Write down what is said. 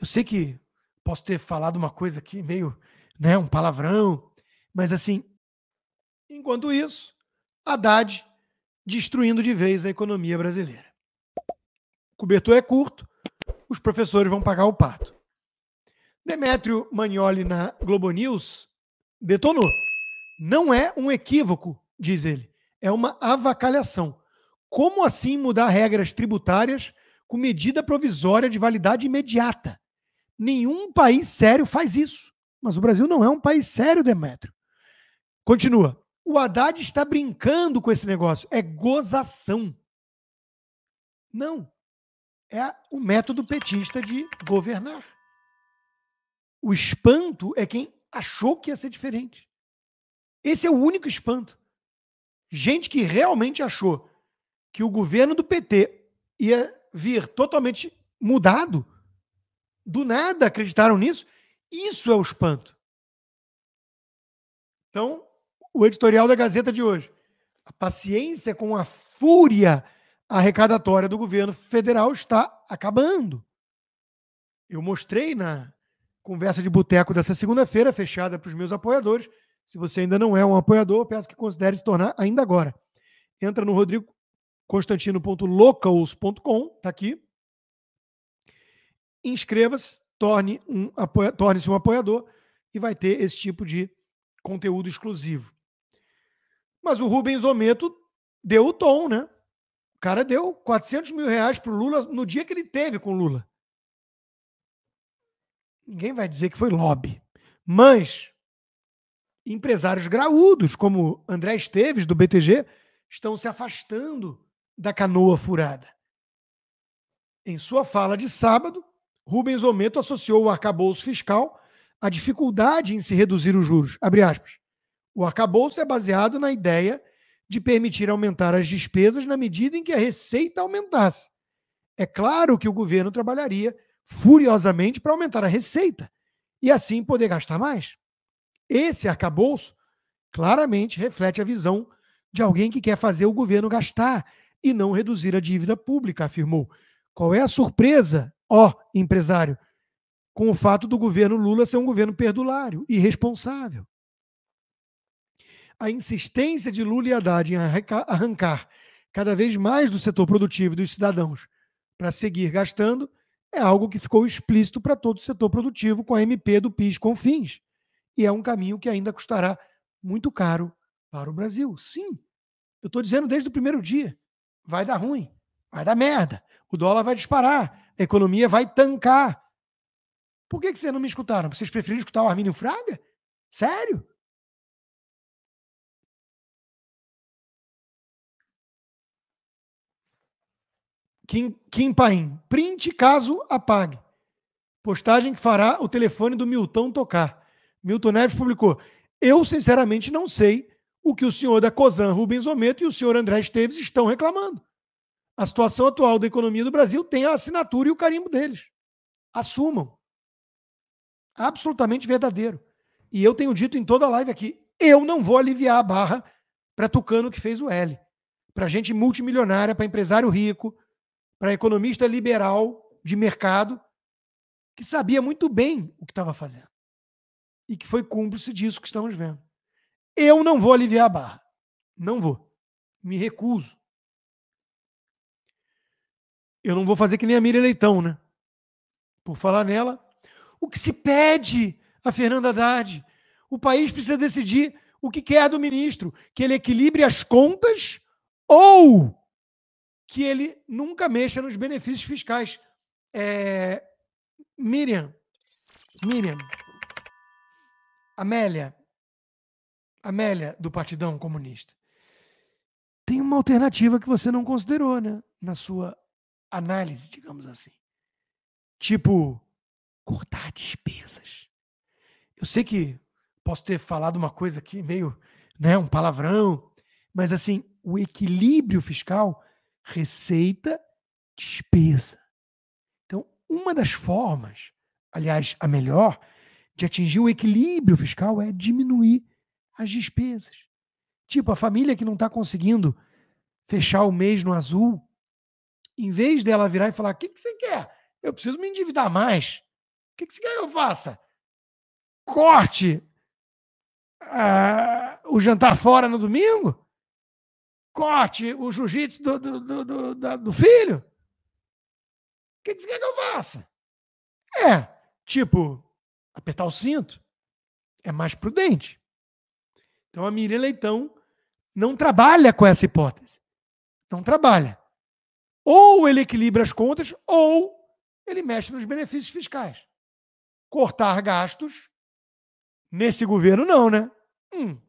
Eu sei que posso ter falado uma coisa aqui meio, né, um palavrão, mas assim, enquanto isso, Haddad destruindo de vez a economia brasileira. O cobertor é curto, os professores vão pagar o pato. Demétrio Magnoli na Globo News detonou. Não é um equívoco, diz ele, é uma avacalhação. Como assim mudar regras tributárias com medida provisória de validade imediata? Nenhum país sério faz isso. Mas o Brasil não é um país sério, Demétrio. Continua. O Haddad está brincando com esse negócio. É gozação. Não. É o método petista de governar. O espanto é quem achou que ia ser diferente. Esse é o único espanto. Gente que realmente achou que o governo do PT ia vir totalmente mudado do nada acreditaram nisso. Isso é o espanto. Então, o editorial da Gazeta de hoje. A paciência com a fúria arrecadatória do governo federal está acabando. Eu mostrei na conversa de boteco dessa segunda-feira, fechada para os meus apoiadores. Se você ainda não é um apoiador, peço que considere se tornar ainda agora. Entra no rodrigoconstantino.locals.com, está aqui, inscreva-se, torne-se um, apoia, torne um apoiador e vai ter esse tipo de conteúdo exclusivo. Mas o Rubens Ometo deu o tom, né? O cara deu 400 mil reais para o Lula no dia que ele teve com o Lula. Ninguém vai dizer que foi lobby. Mas empresários graúdos, como André Esteves, do BTG, estão se afastando da canoa furada. Em sua fala de sábado, Rubens Ometo associou o arcabouço fiscal à dificuldade em se reduzir os juros. Abre aspas. O arcabouço é baseado na ideia de permitir aumentar as despesas na medida em que a receita aumentasse. É claro que o governo trabalharia furiosamente para aumentar a receita e assim poder gastar mais. Esse arcabouço claramente reflete a visão de alguém que quer fazer o governo gastar e não reduzir a dívida pública, afirmou. Qual é a surpresa, ó empresário, com o fato do governo Lula ser um governo perdulário, irresponsável? A insistência de Lula e Haddad em arrancar cada vez mais do setor produtivo e dos cidadãos para seguir gastando é algo que ficou explícito para todo o setor produtivo com a MP do PIS com fins. E é um caminho que ainda custará muito caro para o Brasil. Sim, eu estou dizendo desde o primeiro dia, vai dar ruim. Vai dar merda. O dólar vai disparar. A economia vai tancar. Por que, que vocês não me escutaram? Vocês preferiram escutar o Armínio Fraga? Sério? Kim, Kim Paim. Print caso apague. Postagem que fará o telefone do Milton tocar. Milton Neves publicou. Eu, sinceramente, não sei o que o senhor da COSAN, Rubens Ometo, e o senhor André Esteves estão reclamando. A situação atual da economia do Brasil tem a assinatura e o carimbo deles. Assumam. Absolutamente verdadeiro. E eu tenho dito em toda a live aqui: eu não vou aliviar a barra para Tucano que fez o L, para gente multimilionária, para empresário rico, para economista liberal de mercado, que sabia muito bem o que estava fazendo e que foi cúmplice disso que estamos vendo. Eu não vou aliviar a barra. Não vou. Me recuso. Eu não vou fazer que nem a Miriam Leitão, né? Por falar nela, o que se pede a Fernanda Haddad? O país precisa decidir o que quer do ministro: que ele equilibre as contas ou que ele nunca mexa nos benefícios fiscais. É... Miriam, Miriam, Amélia, Amélia do Partidão Comunista, tem uma alternativa que você não considerou, né? Na sua análise, digamos assim. Tipo, cortar despesas. Eu sei que posso ter falado uma coisa aqui meio, né, um palavrão, mas assim, o equilíbrio fiscal, receita, despesa. Então, uma das formas, aliás, a melhor, de atingir o equilíbrio fiscal é diminuir as despesas. Tipo, a família que não está conseguindo fechar o mês no azul, em vez dela virar e falar: o que, que você quer? Eu preciso me endividar mais. O que, que você quer que eu faça? Corte ah, o jantar fora no domingo? Corte o jiu-jitsu do, do, do, do, filho? O que, que você quer que eu faça? É, tipo, apertar o cinto é mais prudente. Então a Miriam Leitão não trabalha com essa hipótese. Não trabalha. Ou ele equilibra as contas, ou ele mexe nos benefícios fiscais. Cortar gastos, nesse governo, não, né? Hum,